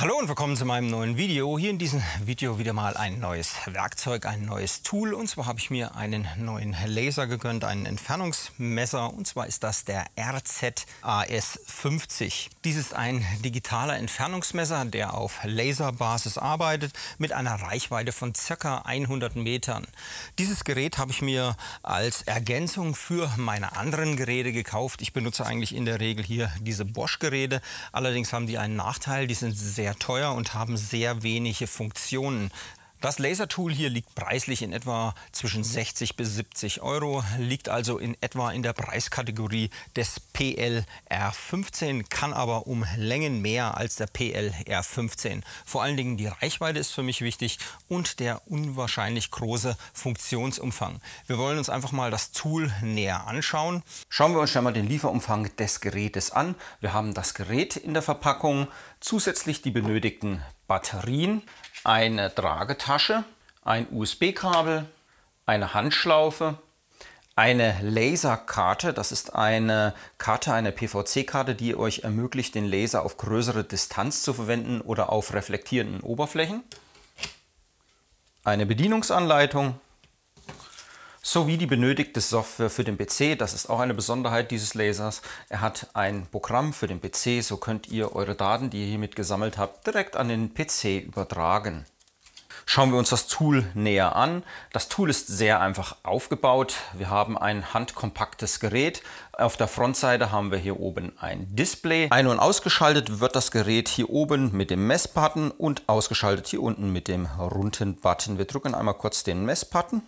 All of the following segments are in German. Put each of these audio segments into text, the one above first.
Hallo und willkommen zu meinem neuen Video. Hier in diesem Video wieder mal ein neues Werkzeug, ein neues Tool. Und zwar habe ich mir einen neuen Laser gegönnt, einen Entfernungsmesser. Und zwar ist das der RZAS50. Dies ist ein digitaler Entfernungsmesser, der auf Laserbasis arbeitet, mit einer Reichweite von ca. 100 Metern. Dieses Gerät habe ich mir als Ergänzung für meine anderen Geräte gekauft. Ich benutze eigentlich in der Regel hier diese Bosch-Geräte. Allerdings haben die einen Nachteil, die sind sehr sehr teuer und haben sehr wenige Funktionen. Das Lasertool hier liegt preislich in etwa zwischen 60 mhm. bis 70 Euro, liegt also in etwa in der Preiskategorie des PLR15, kann aber um Längen mehr als der PLR15. Vor allen Dingen die Reichweite ist für mich wichtig und der unwahrscheinlich große Funktionsumfang. Wir wollen uns einfach mal das Tool näher anschauen. Schauen wir uns schon mal den Lieferumfang des Gerätes an. Wir haben das Gerät in der Verpackung, zusätzlich die benötigten Batterien, eine Tragetasche, ein USB-Kabel, eine Handschlaufe, eine Laserkarte. Das ist eine Karte, eine PVC-Karte, die euch ermöglicht, den Laser auf größere Distanz zu verwenden oder auf reflektierenden Oberflächen. Eine Bedienungsanleitung, sowie die benötigte Software für den PC. Das ist auch eine Besonderheit dieses Lasers. Er hat ein Programm für den PC, so könnt ihr eure Daten, die ihr hiermit gesammelt habt, direkt an den PC übertragen. Schauen wir uns das Tool näher an. Das Tool ist sehr einfach aufgebaut. Wir haben ein handkompaktes Gerät. Auf der Frontseite haben wir hier oben ein Display. Ein- und ausgeschaltet wird das Gerät hier oben mit dem Messbutton und ausgeschaltet hier unten mit dem runden Button. Wir drücken einmal kurz den Messbutton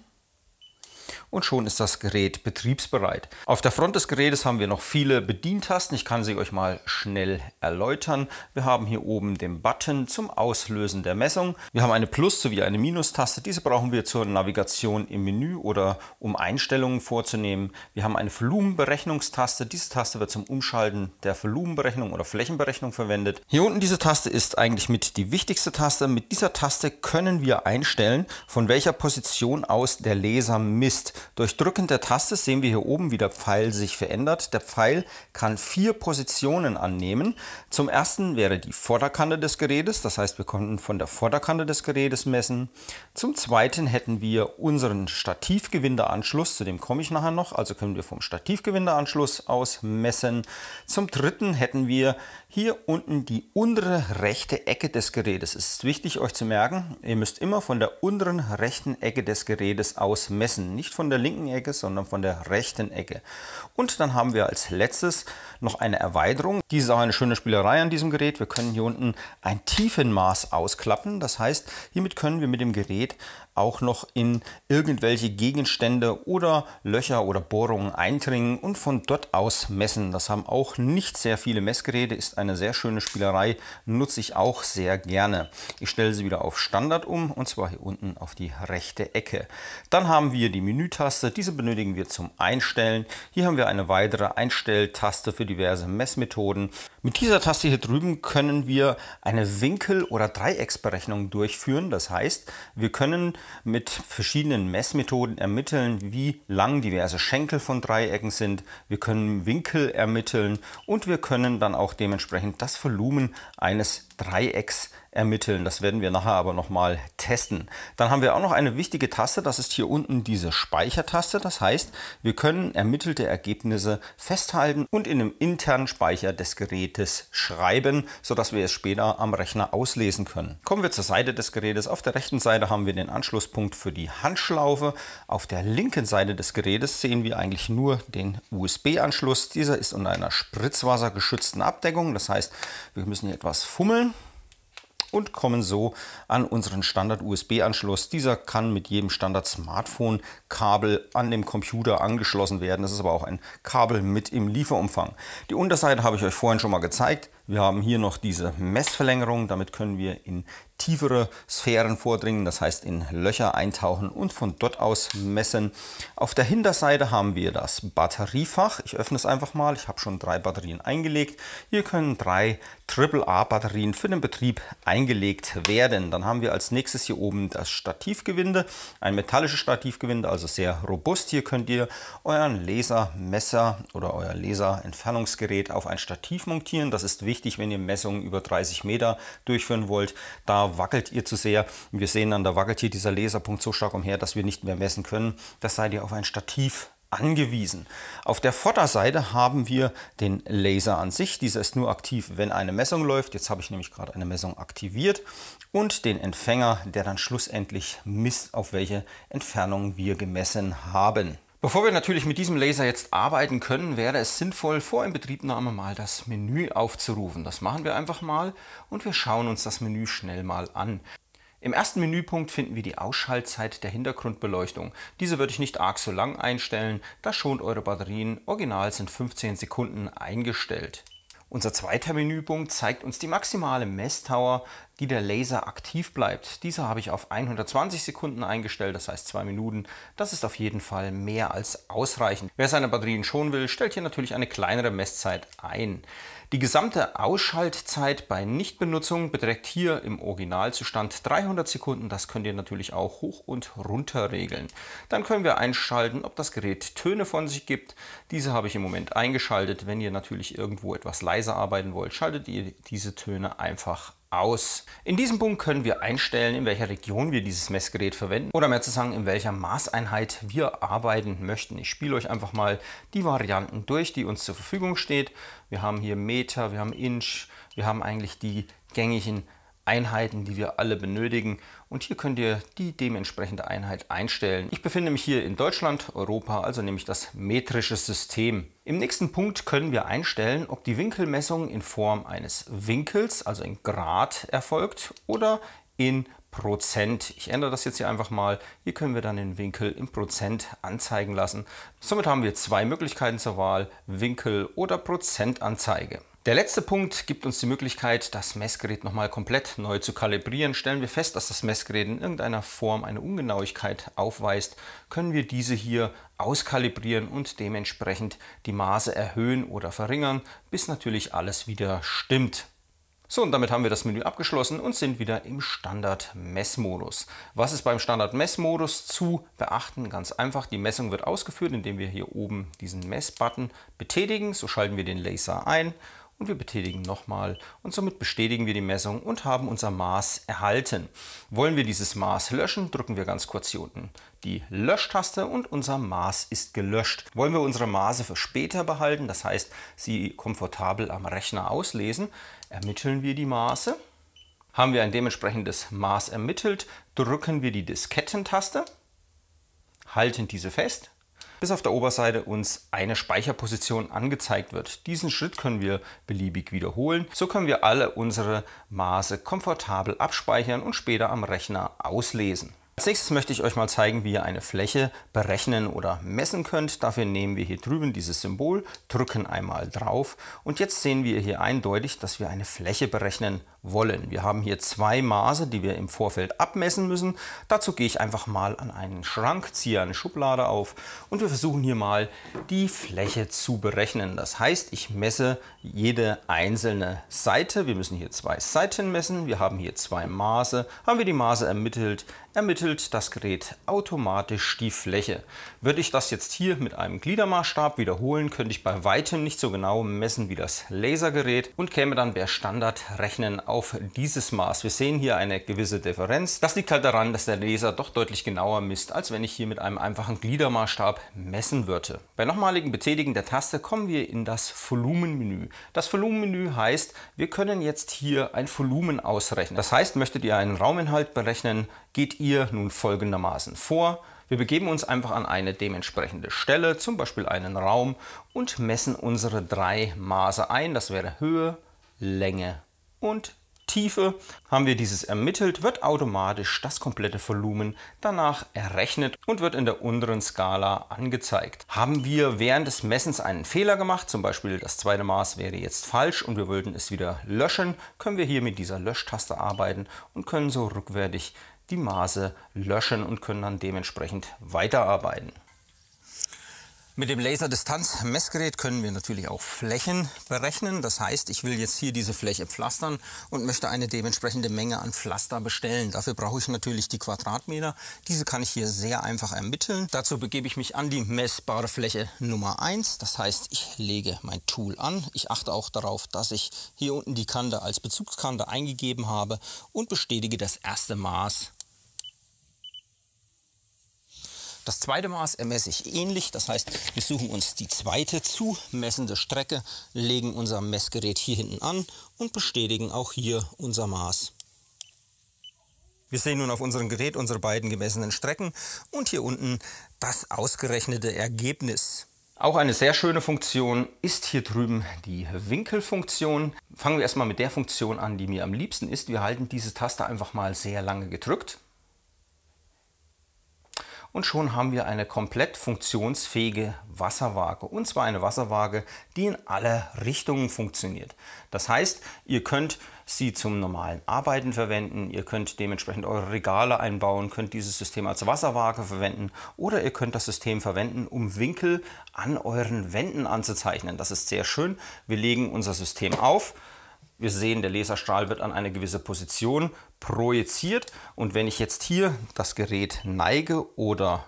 und schon ist das Gerät betriebsbereit. Auf der Front des Gerätes haben wir noch viele Bedientasten. Ich kann sie euch mal schnell erläutern. Wir haben hier oben den Button zum Auslösen der Messung. Wir haben eine Plus- sowie eine Minustaste. Diese brauchen wir zur Navigation im Menü oder um Einstellungen vorzunehmen. Wir haben eine Volumenberechnungstaste. Diese Taste wird zum Umschalten der Volumenberechnung oder Flächenberechnung verwendet. Hier unten diese Taste ist eigentlich mit die wichtigste Taste. Mit dieser Taste können wir einstellen, von welcher Position aus der Laser misst ist. Durch Drücken der Taste sehen wir hier oben, wie der Pfeil sich verändert. Der Pfeil kann vier Positionen annehmen. Zum ersten wäre die Vorderkante des Gerätes, das heißt wir konnten von der Vorderkante des Gerätes messen. Zum zweiten hätten wir unseren Stativgewindeanschluss, zu dem komme ich nachher noch, also können wir vom Stativgewindeanschluss aus messen. Zum dritten hätten wir hier unten die untere rechte Ecke des Gerätes. Es ist wichtig euch zu merken, ihr müsst immer von der unteren rechten Ecke des Gerätes aus messen, nicht nicht von der linken Ecke, sondern von der rechten Ecke. Und dann haben wir als letztes noch eine Erweiterung. Dies ist auch eine schöne Spielerei an diesem Gerät. Wir können hier unten ein Tiefenmaß ausklappen. Das heißt, hiermit können wir mit dem Gerät auch noch in irgendwelche Gegenstände oder Löcher oder Bohrungen eindringen und von dort aus messen. Das haben auch nicht sehr viele Messgeräte, ist eine sehr schöne Spielerei, nutze ich auch sehr gerne. Ich stelle sie wieder auf Standard um und zwar hier unten auf die rechte Ecke. Dann haben wir die Menütaste, diese benötigen wir zum Einstellen. Hier haben wir eine weitere Einstelltaste für diverse Messmethoden. Mit dieser Taste hier drüben können wir eine Winkel- oder Dreiecksberechnung durchführen. Das heißt, wir können mit verschiedenen Messmethoden ermitteln, wie lang diverse Schenkel von Dreiecken sind. Wir können Winkel ermitteln und wir können dann auch dementsprechend das Volumen eines Dreiecks ermitteln. Das werden wir nachher aber nochmal testen. Dann haben wir auch noch eine wichtige Taste, das ist hier unten diese Speichertaste. Das heißt, wir können ermittelte Ergebnisse festhalten und in einem internen Speicher des Gerätes schreiben, sodass wir es später am Rechner auslesen können. Kommen wir zur Seite des Gerätes. Auf der rechten Seite haben wir den Anschlusspunkt für die Handschlaufe. Auf der linken Seite des Gerätes sehen wir eigentlich nur den USB-Anschluss. Dieser ist unter einer spritzwassergeschützten Abdeckung. Das heißt, wir müssen hier etwas fummeln und kommen so an unseren Standard-USB-Anschluss. Dieser kann mit jedem Standard-Smartphone-Kabel an dem Computer angeschlossen werden. Das ist aber auch ein Kabel mit im Lieferumfang. Die Unterseite habe ich euch vorhin schon mal gezeigt. Wir haben hier noch diese Messverlängerung, damit können wir in tiefere Sphären vordringen, das heißt in Löcher eintauchen und von dort aus messen. Auf der Hinterseite haben wir das Batteriefach. Ich öffne es einfach mal, ich habe schon drei Batterien eingelegt. Hier können drei AAA-Batterien für den Betrieb eingelegt werden. Dann haben wir als nächstes hier oben das Stativgewinde, ein metallisches Stativgewinde, also sehr robust. Hier könnt ihr euren Lasermesser oder euer Laserentfernungsgerät auf ein Stativ montieren. Das ist wichtig, wenn ihr Messungen über 30 Meter durchführen wollt. Da wackelt ihr zu sehr. Wir sehen dann, da wackelt hier dieser Laserpunkt so stark umher, dass wir nicht mehr messen können. Das seid ihr auf ein Stativ angewiesen. Auf der Vorderseite haben wir den Laser an sich. Dieser ist nur aktiv, wenn eine Messung läuft. Jetzt habe ich nämlich gerade eine Messung aktiviert. Und den Empfänger, der dann schlussendlich misst, auf welche Entfernung wir gemessen haben. Bevor wir natürlich mit diesem Laser jetzt arbeiten können, wäre es sinnvoll, vor Inbetriebnahme mal das Menü aufzurufen. Das machen wir einfach mal und wir schauen uns das Menü schnell mal an. Im ersten Menüpunkt finden wir die Ausschaltzeit der Hintergrundbeleuchtung. Diese würde ich nicht arg so lang einstellen, das schont eure Batterien. Original sind 15 Sekunden eingestellt. Unser zweiter Menüpunkt zeigt uns die maximale Messtower, die der Laser aktiv bleibt. Diese habe ich auf 120 Sekunden eingestellt, das heißt 2 Minuten. Das ist auf jeden Fall mehr als ausreichend. Wer seine Batterien schonen will, stellt hier natürlich eine kleinere Messzeit ein. Die gesamte Ausschaltzeit bei Nichtbenutzung beträgt hier im Originalzustand 300 Sekunden. Das könnt ihr natürlich auch hoch und runter regeln. Dann können wir einschalten, ob das Gerät Töne von sich gibt. Diese habe ich im Moment eingeschaltet. Wenn ihr natürlich irgendwo etwas leiser arbeiten wollt, schaltet ihr diese Töne einfach aus. In diesem Punkt können wir einstellen, in welcher Region wir dieses Messgerät verwenden oder mehr zu sagen, in welcher Maßeinheit wir arbeiten möchten. Ich spiele euch einfach mal die Varianten durch, die uns zur Verfügung steht. Wir haben hier Meter, wir haben Inch, wir haben eigentlich die gängigen Einheiten, die wir alle benötigen. Und hier könnt ihr die dementsprechende Einheit einstellen. Ich befinde mich hier in Deutschland, Europa, also nämlich das metrische System. Im nächsten Punkt können wir einstellen, ob die Winkelmessung in Form eines Winkels, also in Grad, erfolgt oder in Prozent. Ich ändere das jetzt hier einfach mal. Hier können wir dann den Winkel im Prozent anzeigen lassen. Somit haben wir zwei Möglichkeiten zur Wahl, Winkel oder Prozentanzeige. Der letzte Punkt gibt uns die Möglichkeit, das Messgerät nochmal komplett neu zu kalibrieren. Stellen wir fest, dass das Messgerät in irgendeiner Form eine Ungenauigkeit aufweist, können wir diese hier auskalibrieren und dementsprechend die Maße erhöhen oder verringern, bis natürlich alles wieder stimmt. So, und damit haben wir das Menü abgeschlossen und sind wieder im Standard-Messmodus. Was ist beim Standard-Messmodus zu beachten? Ganz einfach, die Messung wird ausgeführt, indem wir hier oben diesen Messbutton betätigen. So schalten wir den Laser ein und wir betätigen nochmal und somit bestätigen wir die Messung und haben unser Maß erhalten. Wollen wir dieses Maß löschen, drücken wir ganz kurz hier unten die Löschtaste und unser Maß ist gelöscht. Wollen wir unsere Maße für später behalten, das heißt sie komfortabel am Rechner auslesen, ermitteln wir die Maße. Haben wir ein dementsprechendes Maß ermittelt, drücken wir die Diskettentaste, halten diese fest, bis auf der Oberseite uns eine Speicherposition angezeigt wird. Diesen Schritt können wir beliebig wiederholen. So können wir alle unsere Maße komfortabel abspeichern und später am Rechner auslesen. Als nächstes möchte ich euch mal zeigen, wie ihr eine Fläche berechnen oder messen könnt. Dafür nehmen wir hier drüben dieses Symbol, drücken einmal drauf und jetzt sehen wir hier eindeutig, dass wir eine Fläche berechnen wollen. Wir haben hier zwei Maße, die wir im Vorfeld abmessen müssen. Dazu gehe ich einfach mal an einen Schrank, ziehe eine Schublade auf und wir versuchen hier mal die Fläche zu berechnen. Das heißt, ich messe jede einzelne Seite. Wir müssen hier zwei Seiten messen. Wir haben hier zwei Maße. Haben wir die Maße ermittelt, ermittelt das Gerät automatisch die Fläche. Würde ich das jetzt hier mit einem Gliedermaßstab wiederholen, könnte ich bei weitem nicht so genau messen wie das Lasergerät und käme dann per Standardrechnen auf dieses Maß. Wir sehen hier eine gewisse Differenz. Das liegt halt daran, dass der Laser doch deutlich genauer misst, als wenn ich hier mit einem einfachen Gliedermaßstab messen würde. Bei nochmaligem Betätigen der Taste kommen wir in das Volumenmenü. Das Volumenmenü heißt, wir können jetzt hier ein Volumen ausrechnen. Das heißt, möchtet ihr einen Rauminhalt berechnen, geht ihr nun folgendermaßen vor. Wir begeben uns einfach an eine dementsprechende Stelle, zum Beispiel einen Raum, und messen unsere drei Maße ein. Das wäre Höhe, Länge und Tiefe haben wir dieses ermittelt, wird automatisch das komplette Volumen danach errechnet und wird in der unteren Skala angezeigt. Haben wir während des Messens einen Fehler gemacht, zum Beispiel das zweite Maß wäre jetzt falsch und wir wollten es wieder löschen, können wir hier mit dieser Löschtaste arbeiten und können so rückwärtig die Maße löschen und können dann dementsprechend weiterarbeiten. Mit dem Laserdistanzmessgerät können wir natürlich auch Flächen berechnen. Das heißt, ich will jetzt hier diese Fläche pflastern und möchte eine dementsprechende Menge an Pflaster bestellen. Dafür brauche ich natürlich die Quadratmeter. Diese kann ich hier sehr einfach ermitteln. Dazu begebe ich mich an die messbare Fläche Nummer 1. Das heißt, ich lege mein Tool an. Ich achte auch darauf, dass ich hier unten die Kante als Bezugskante eingegeben habe und bestätige das erste Maß das zweite Maß ermesse ich ähnlich, das heißt, wir suchen uns die zweite zu messende Strecke, legen unser Messgerät hier hinten an und bestätigen auch hier unser Maß. Wir sehen nun auf unserem Gerät unsere beiden gemessenen Strecken und hier unten das ausgerechnete Ergebnis. Auch eine sehr schöne Funktion ist hier drüben die Winkelfunktion. Fangen wir erstmal mit der Funktion an, die mir am liebsten ist. Wir halten diese Taste einfach mal sehr lange gedrückt und schon haben wir eine komplett funktionsfähige Wasserwaage. Und zwar eine Wasserwaage, die in alle Richtungen funktioniert. Das heißt, ihr könnt sie zum normalen Arbeiten verwenden, ihr könnt dementsprechend eure Regale einbauen, könnt dieses System als Wasserwaage verwenden oder ihr könnt das System verwenden, um Winkel an euren Wänden anzuzeichnen. Das ist sehr schön. Wir legen unser System auf wir sehen, der Laserstrahl wird an eine gewisse Position projiziert und wenn ich jetzt hier das Gerät neige oder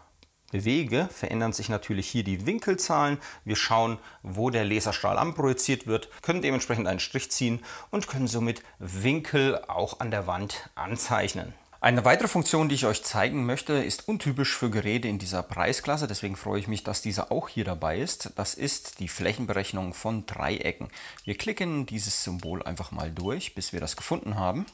bewege, verändern sich natürlich hier die Winkelzahlen. Wir schauen, wo der Laserstrahl anprojiziert wird, können dementsprechend einen Strich ziehen und können somit Winkel auch an der Wand anzeichnen. Eine weitere Funktion, die ich euch zeigen möchte, ist untypisch für Geräte in dieser Preisklasse. Deswegen freue ich mich, dass diese auch hier dabei ist. Das ist die Flächenberechnung von Dreiecken. Wir klicken dieses Symbol einfach mal durch, bis wir das gefunden haben.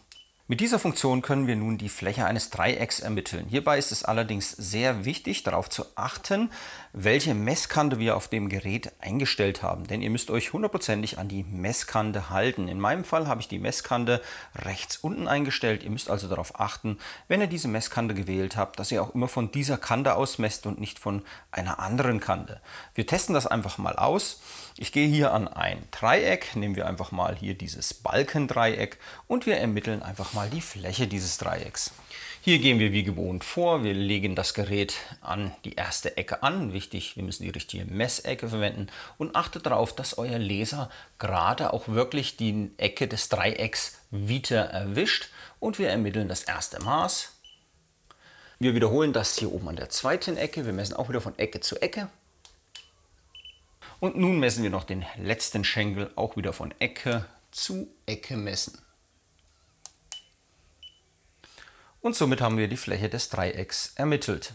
Mit dieser Funktion können wir nun die Fläche eines Dreiecks ermitteln. Hierbei ist es allerdings sehr wichtig, darauf zu achten, welche Messkante wir auf dem Gerät eingestellt haben. Denn ihr müsst euch hundertprozentig an die Messkante halten. In meinem Fall habe ich die Messkante rechts unten eingestellt. Ihr müsst also darauf achten, wenn ihr diese Messkante gewählt habt, dass ihr auch immer von dieser Kante aus messt und nicht von einer anderen Kante. Wir testen das einfach mal aus. Ich gehe hier an ein Dreieck, nehmen wir einfach mal hier dieses Balkendreieck und wir ermitteln einfach mal mal die Fläche dieses Dreiecks. Hier gehen wir wie gewohnt vor. Wir legen das Gerät an die erste Ecke an. Wichtig, wir müssen die richtige Messecke verwenden. Und achtet darauf, dass euer Laser gerade auch wirklich die Ecke des Dreiecks wieder erwischt. Und wir ermitteln das erste Maß. Wir wiederholen das hier oben an der zweiten Ecke. Wir messen auch wieder von Ecke zu Ecke. Und nun messen wir noch den letzten Schenkel auch wieder von Ecke zu Ecke messen. und somit haben wir die Fläche des Dreiecks ermittelt.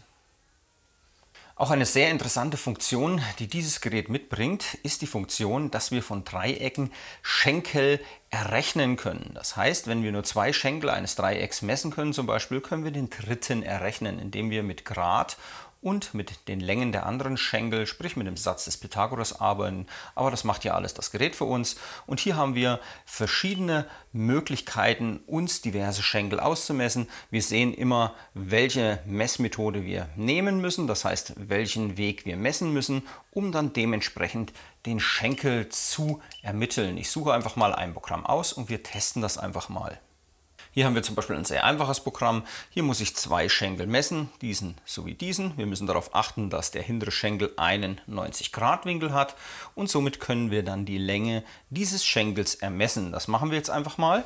Auch eine sehr interessante Funktion, die dieses Gerät mitbringt, ist die Funktion, dass wir von Dreiecken Schenkel, errechnen können. Das heißt, wenn wir nur zwei Schenkel eines Dreiecks messen können, zum Beispiel, können wir den dritten errechnen, indem wir mit Grad und mit den Längen der anderen Schenkel, sprich mit dem Satz des Pythagoras arbeiten. Aber das macht ja alles das Gerät für uns. Und hier haben wir verschiedene Möglichkeiten, uns diverse Schenkel auszumessen. Wir sehen immer, welche Messmethode wir nehmen müssen, das heißt, welchen Weg wir messen müssen um dann dementsprechend den Schenkel zu ermitteln. Ich suche einfach mal ein Programm aus und wir testen das einfach mal. Hier haben wir zum Beispiel ein sehr einfaches Programm. Hier muss ich zwei Schenkel messen, diesen sowie diesen. Wir müssen darauf achten, dass der hintere Schenkel einen 90 Grad Winkel hat und somit können wir dann die Länge dieses Schenkels ermessen. Das machen wir jetzt einfach mal.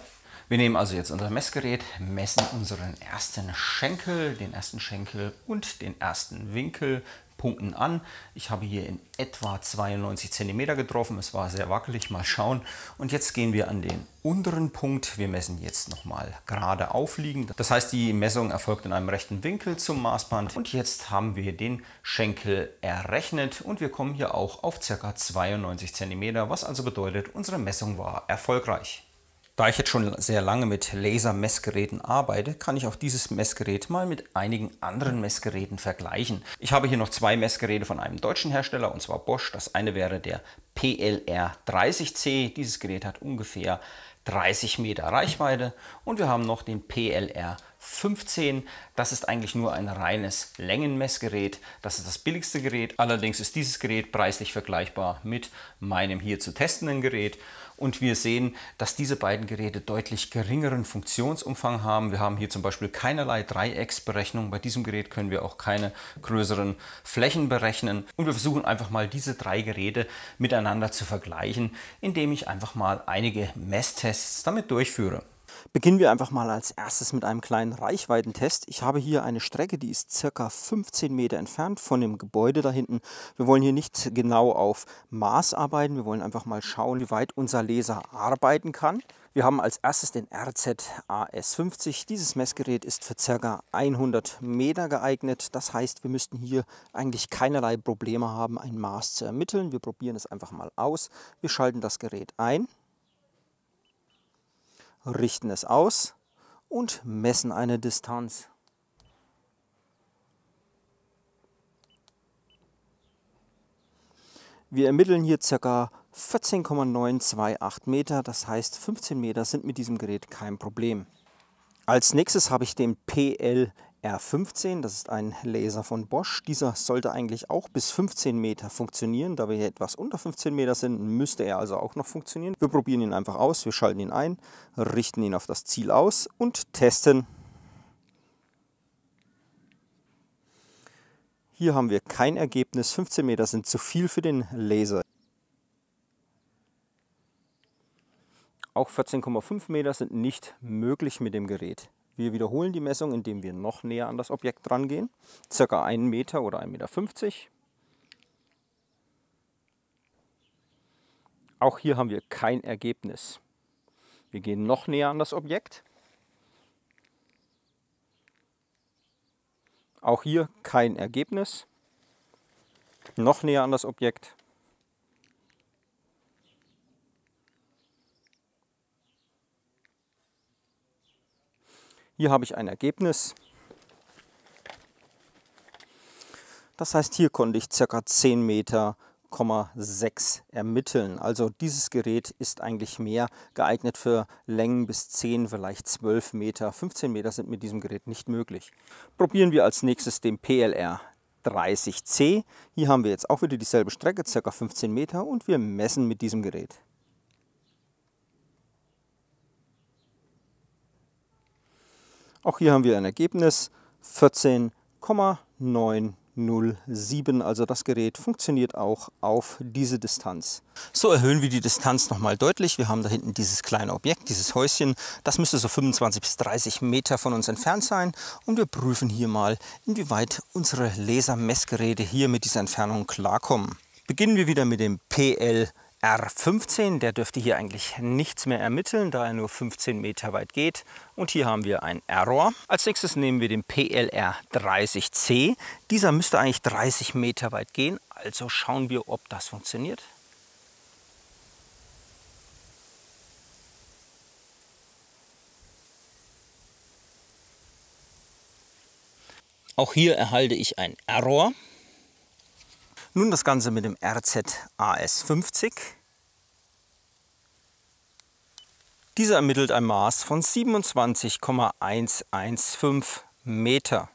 Wir nehmen also jetzt unser Messgerät, messen unseren ersten Schenkel, den ersten Schenkel und den ersten Winkel Punkten an. Ich habe hier in etwa 92 cm getroffen. Es war sehr wackelig, mal schauen. Und jetzt gehen wir an den unteren Punkt. Wir messen jetzt nochmal gerade aufliegend. Das heißt, die Messung erfolgt in einem rechten Winkel zum Maßband. Und jetzt haben wir den Schenkel errechnet und wir kommen hier auch auf ca. 92 cm, was also bedeutet, unsere Messung war erfolgreich. Da ich jetzt schon sehr lange mit Laser-Messgeräten arbeite, kann ich auch dieses Messgerät mal mit einigen anderen Messgeräten vergleichen. Ich habe hier noch zwei Messgeräte von einem deutschen Hersteller, und zwar Bosch. Das eine wäre der PLR30C. Dieses Gerät hat ungefähr 30 Meter Reichweite. Und wir haben noch den PLR 30 c 15. Das ist eigentlich nur ein reines Längenmessgerät. Das ist das billigste Gerät. Allerdings ist dieses Gerät preislich vergleichbar mit meinem hier zu testenden Gerät. Und wir sehen, dass diese beiden Geräte deutlich geringeren Funktionsumfang haben. Wir haben hier zum Beispiel keinerlei Dreiecksberechnung. Bei diesem Gerät können wir auch keine größeren Flächen berechnen. Und wir versuchen einfach mal diese drei Geräte miteinander zu vergleichen, indem ich einfach mal einige Messtests damit durchführe. Beginnen wir einfach mal als erstes mit einem kleinen Reichweitentest. Ich habe hier eine Strecke, die ist circa 15 Meter entfernt von dem Gebäude da hinten. Wir wollen hier nicht genau auf Maß arbeiten, wir wollen einfach mal schauen, wie weit unser Laser arbeiten kann. Wir haben als erstes den RZAS50. Dieses Messgerät ist für ca. 100 Meter geeignet. Das heißt, wir müssten hier eigentlich keinerlei Probleme haben, ein Maß zu ermitteln. Wir probieren es einfach mal aus. Wir schalten das Gerät ein richten es aus und messen eine Distanz. Wir ermitteln hier ca. 14,928 Meter, das heißt 15 Meter sind mit diesem Gerät kein Problem. Als nächstes habe ich den PL R15, das ist ein Laser von Bosch. Dieser sollte eigentlich auch bis 15 Meter funktionieren. Da wir hier etwas unter 15 Meter sind, müsste er also auch noch funktionieren. Wir probieren ihn einfach aus, wir schalten ihn ein, richten ihn auf das Ziel aus und testen. Hier haben wir kein Ergebnis, 15 Meter sind zu viel für den Laser. Auch 14,5 Meter sind nicht möglich mit dem Gerät. Wir wiederholen die Messung, indem wir noch näher an das Objekt rangehen, circa 1 Meter oder 1,50 Meter. Auch hier haben wir kein Ergebnis. Wir gehen noch näher an das Objekt. Auch hier kein Ergebnis. Noch näher an das Objekt. Hier habe ich ein Ergebnis. Das heißt, hier konnte ich ca. 10 Meter ermitteln. Also dieses Gerät ist eigentlich mehr geeignet für Längen bis 10, vielleicht 12 Meter. 15 Meter sind mit diesem Gerät nicht möglich. Probieren wir als nächstes den PLR 30C. Hier haben wir jetzt auch wieder dieselbe Strecke, ca. 15 Meter und wir messen mit diesem Gerät. Auch hier haben wir ein Ergebnis 14,907. Also das Gerät funktioniert auch auf diese Distanz. So erhöhen wir die Distanz nochmal deutlich. Wir haben da hinten dieses kleine Objekt, dieses Häuschen. Das müsste so 25 bis 30 Meter von uns entfernt sein. Und wir prüfen hier mal, inwieweit unsere Lasermessgeräte hier mit dieser Entfernung klarkommen. Beginnen wir wieder mit dem PL R15, der dürfte hier eigentlich nichts mehr ermitteln, da er nur 15 Meter weit geht. Und hier haben wir ein Error. Als nächstes nehmen wir den PLR 30C. Dieser müsste eigentlich 30 Meter weit gehen, also schauen wir, ob das funktioniert. Auch hier erhalte ich ein Error. Nun das Ganze mit dem RZ AS50. Dieser ermittelt ein Maß von 27,115 Meter.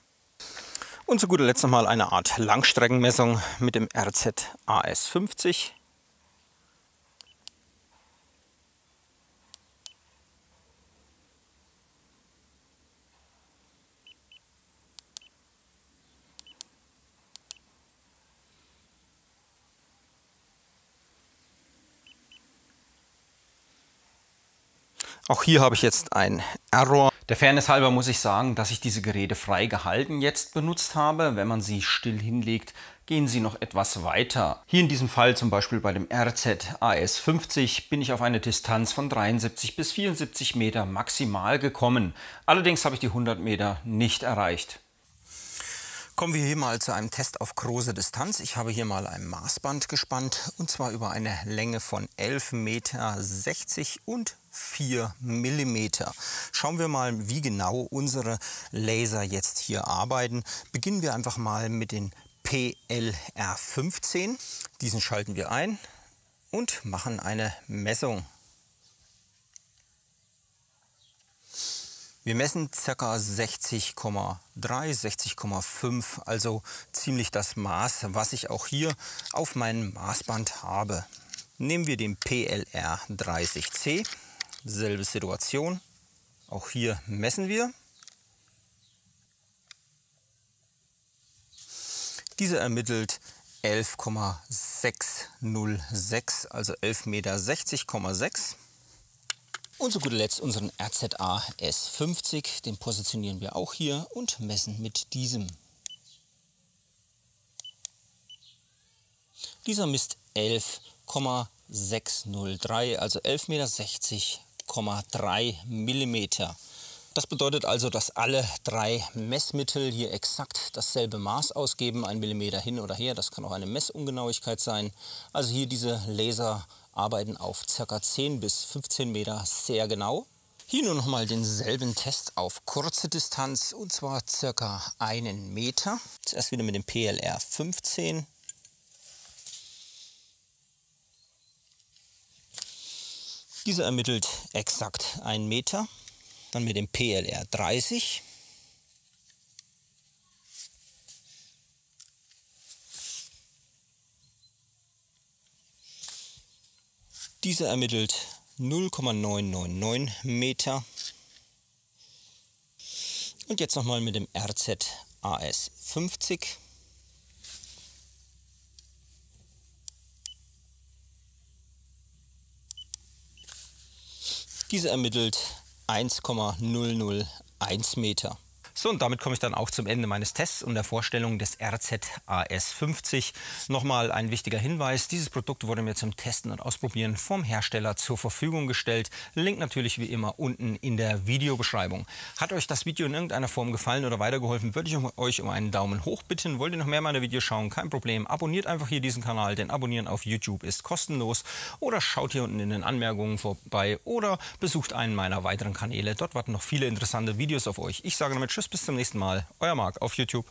Und zu guter Letzt nochmal eine Art Langstreckenmessung mit dem RZ AS50. Auch hier habe ich jetzt einen Error. Der Fairness halber muss ich sagen, dass ich diese Geräte frei gehalten jetzt benutzt habe. Wenn man sie still hinlegt, gehen sie noch etwas weiter. Hier in diesem Fall zum Beispiel bei dem RZ AS50 bin ich auf eine Distanz von 73 bis 74 Meter maximal gekommen. Allerdings habe ich die 100 Meter nicht erreicht. Kommen wir hier mal zu einem Test auf große Distanz. Ich habe hier mal ein Maßband gespannt und zwar über eine Länge von 11,60 Meter und 4 mm. Schauen wir mal, wie genau unsere Laser jetzt hier arbeiten. Beginnen wir einfach mal mit den PLR15. Diesen schalten wir ein und machen eine Messung. Wir messen ca. 60,3, 60,5, also ziemlich das Maß, was ich auch hier auf meinem Maßband habe. Nehmen wir den PLR 30C, selbe Situation. Auch hier messen wir. Dieser ermittelt 11,606, also 11,60,6 Meter. Und zu guter Letzt unseren RZA S50, den positionieren wir auch hier und messen mit diesem. Dieser misst 11,603, also 11,60,3 Millimeter. Das bedeutet also, dass alle drei Messmittel hier exakt dasselbe Maß ausgeben, ein Millimeter hin oder her. Das kann auch eine Messungenauigkeit sein. Also hier diese Laser arbeiten auf ca. 10 bis 15 Meter sehr genau. Hier nur nochmal denselben Test auf kurze Distanz und zwar ca. einen Meter. Zuerst wieder mit dem PLR 15. Dieser ermittelt exakt einen Meter. Dann mit dem PLR 30. Dieser ermittelt 0,999 Meter. Und jetzt nochmal mit dem RZ AS50. Diese ermittelt 1,001 Meter. So, und damit komme ich dann auch zum Ende meines Tests und der Vorstellung des RZAS50. Nochmal ein wichtiger Hinweis, dieses Produkt wurde mir zum Testen und Ausprobieren vom Hersteller zur Verfügung gestellt. Link natürlich wie immer unten in der Videobeschreibung. Hat euch das Video in irgendeiner Form gefallen oder weitergeholfen, würde ich euch um einen Daumen hoch bitten. Wollt ihr noch mehr meiner Videos schauen, kein Problem. Abonniert einfach hier diesen Kanal, denn Abonnieren auf YouTube ist kostenlos. Oder schaut hier unten in den Anmerkungen vorbei oder besucht einen meiner weiteren Kanäle. Dort warten noch viele interessante Videos auf euch. Ich sage damit Tschüss bis zum nächsten Mal. Euer Marc auf YouTube.